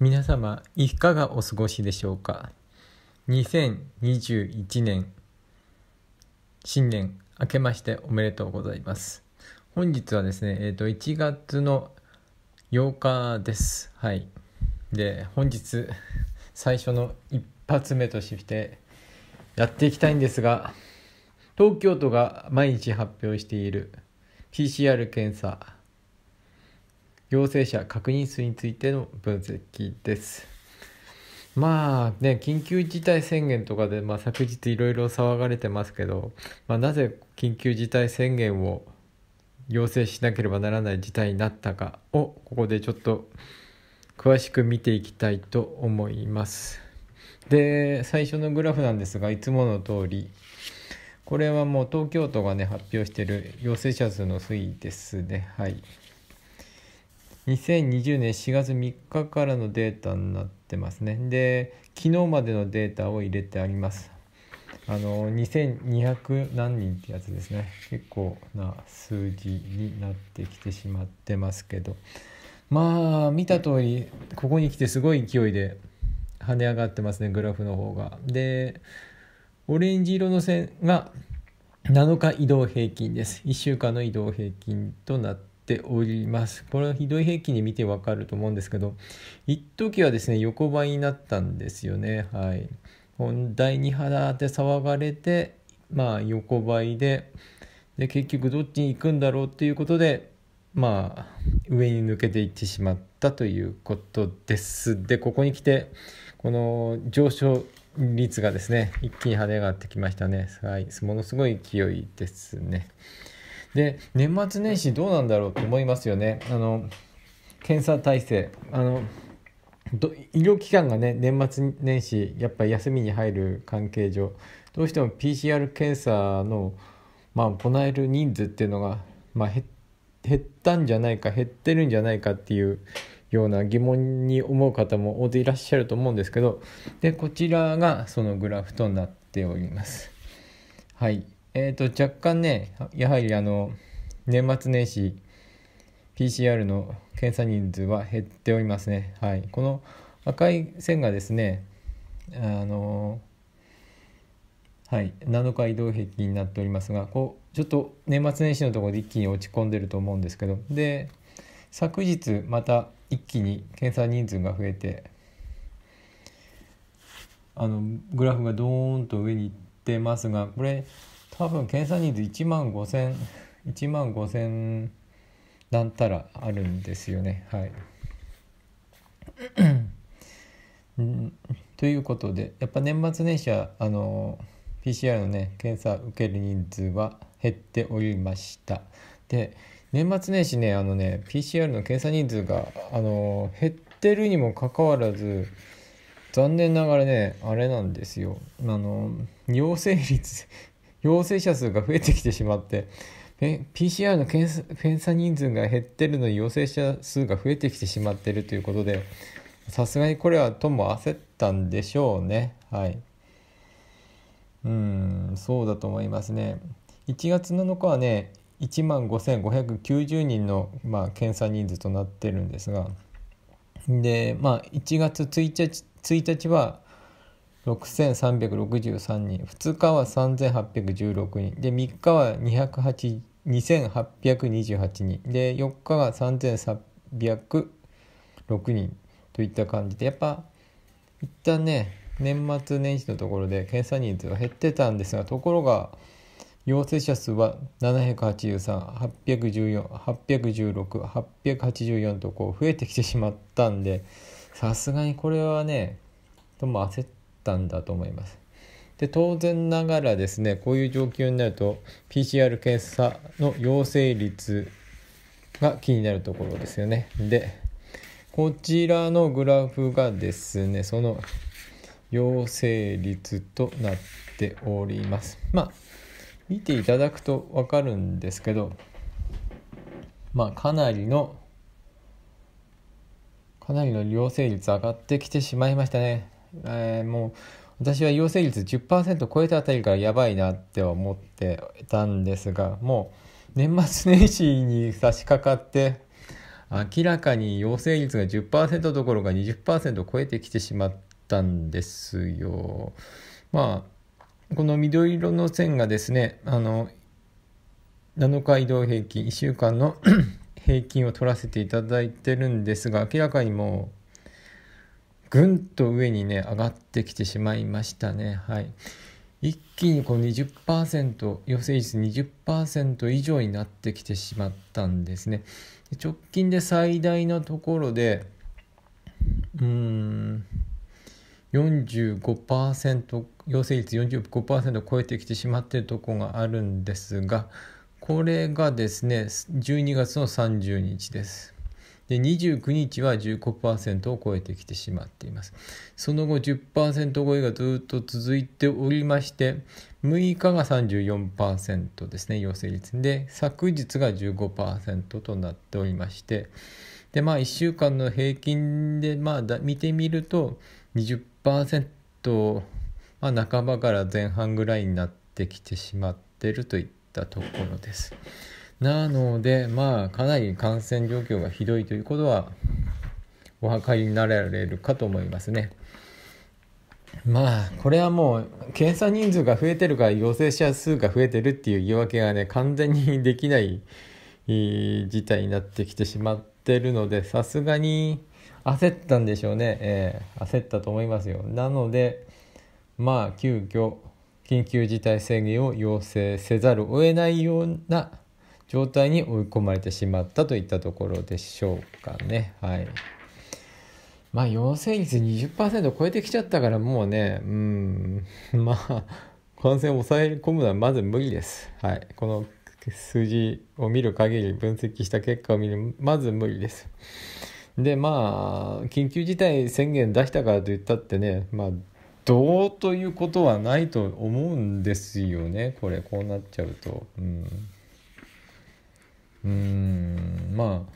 皆様いかがお過ごしでしょうか2021年新年明けましておめでとうございます本日はですねえっ、ー、と1月の8日ですはいで本日最初の一発目としてやっていきたいんですが東京都が毎日発表している PCR 検査陽性者確認数についての分析です。まあね、緊急事態宣言とかで、まあ、昨日いろいろ騒がれてますけど、まあ、なぜ緊急事態宣言を要請しなければならない事態になったかをここでちょっと詳しく見ていきたいと思います。で最初のグラフなんですがいつもの通りこれはもう東京都がね発表している陽性者数の推移ですねはい。2020年4月3日からのデータになってますねで昨日までのデータを入れてありますあの2200何人ってやつですね結構な数字になってきてしまってますけどまあ見た通りここに来てすごい勢いで跳ね上がってますねグラフの方がでオレンジ色の線が7日移動平均です1週間の移動平均となってております。これはひどい平均で見てわかると思うんですけど、一時はですね、横ばいになったんですよね。はい。第2波だって騒がれて、まあ横ばいで、で、結局どっちに行くんだろうっていうことで、まあ、上に抜けていってしまったということです。で、ここに来て、この上昇率がですね、一気に跳ね上がってきましたね。はい、ものすごい勢いですね。で年末年始どうなんだろうと思いますよねあの検査体制あの医療機関がね年末年始やっぱり休みに入る関係上どうしても PCR 検査の、まあ、行える人数っていうのが、まあ、減ったんじゃないか減ってるんじゃないかっていうような疑問に思う方も大勢いらっしゃると思うんですけどでこちらがそのグラフとなっております。はいえっ、ー、と、若干ね、やはりあの、年末年始、PCR の検査人数は減っておりますね。はい。この赤い線がですね、あの、はい、7日移動平均になっておりますが、こう、ちょっと年末年始のところで一気に落ち込んでると思うんですけど、で、昨日また一気に検査人数が増えて、あのグラフがドーンと上に行ってますがこれ多分検査人数1万5000 1万5000なんたらあるんですよねはいということでやっぱ年末年始はあの PCR のね検査受ける人数は減っておりましたで年末年始ねあのね PCR の検査人数があの減ってるにもかかわらず残念ながらねあれなんですよあの陽性率陽性者数が増えてきてしまって PCR の検査人数が減ってるのに陽性者数が増えてきてしまってるということでさすがにこれはとも焦ったんでしょうねはいうんそうだと思いますね1月7日はね1万5590人の、まあ、検査人数となってるんですがでまあ1月1日 ,1 日は6363人2日は3816人で3日は2828人で4日が3306人といった感じでやっぱ一旦ね年末年始のところで検査人数は減ってたんですがところが陽性者数は78381481684とこう増えてきてしまったんでさすがにこれはねとも焦ってたんだと思います。で当然ながらですねこういう状況になると PCR 検査の陽性率が気になるところですよね。でこちらのグラフがですねその陽性率となっております。まあ見ていただくと分かるんですけどまあかなりのかなりの陽性率上がってきてしまいましたね。えー、もう私は陽性率10%超えたあたりらやばいなって思ってたんですがもう年末年始に差し掛かって明らかに陽性率が10%どころか20%超えてきてしまったんですよ。まあこの緑色の線がですねあの7日移動平均1週間の 平均を取らせていただいてるんですが明らかにもうぐんと上にね上がってきてしまいましたね。はい、一気にこう20%陽性率20%以上になってきてしまったんですね。直近で最大のところでうーん45%陽性率45%を超えてきてしまっているところがあるんですがこれがですね12月の30日です。で29日は15%を超えてきてしまっていますその後10%超えがずっと続いておりまして6日が34%ですね陽性率で昨日が15%となっておりましてでまあ1週間の平均でまあ見てみると20%、まあ、半ばから前半ぐらいになってきてしまってるといったところです。なので、まあ、かなり感染状況がひどいということは、お分かりになられるかと思いますね。まあ、これはもう、検査人数が増えてるから、陽性者数が増えてるっていう言い訳がね、完全にできない事態になってきてしまってるので、さすがに焦ったんでしょうね。えー、焦ったと思いますよ。なので、まあ、急遽、緊急事態宣言を要請せざるを得ないような状態に追い込まれてしまったといったところでしょうかね。はい。まあ、陽性率20%超えてきちゃったからもうね、うん、まあ、感染を抑え込むのはまず無理です。はい。この数字を見る限り、分析した結果を見る、まず無理です。で、まあ、緊急事態宣言出したからといったってね、まあ、どうということはないと思うんですよね、これ、こうなっちゃうと。うんうんまあ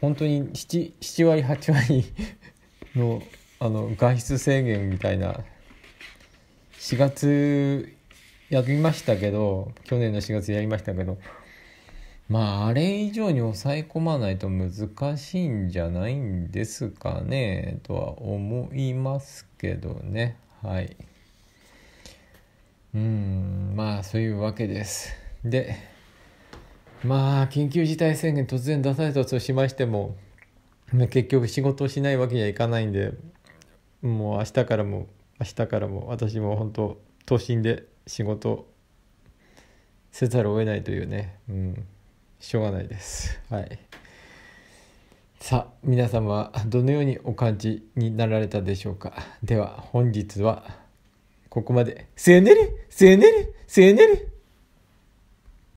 本当に 7, 7割8割のあの外出制限みたいな4月やりましたけど去年の4月やりましたけどまああれ以上に抑え込まないと難しいんじゃないんですかねとは思いますけどねはいうんまあそういうわけですでまあ緊急事態宣言突然出されたとしましても結局仕事をしないわけにはいかないんでもう明日からも明日からも私も本当都心で仕事せざるを得ないというね、うん、しょうがないです。はい、さあ皆様どのようにお感じになられたでしょうかでは本日はここまで「せねりせねりせねり」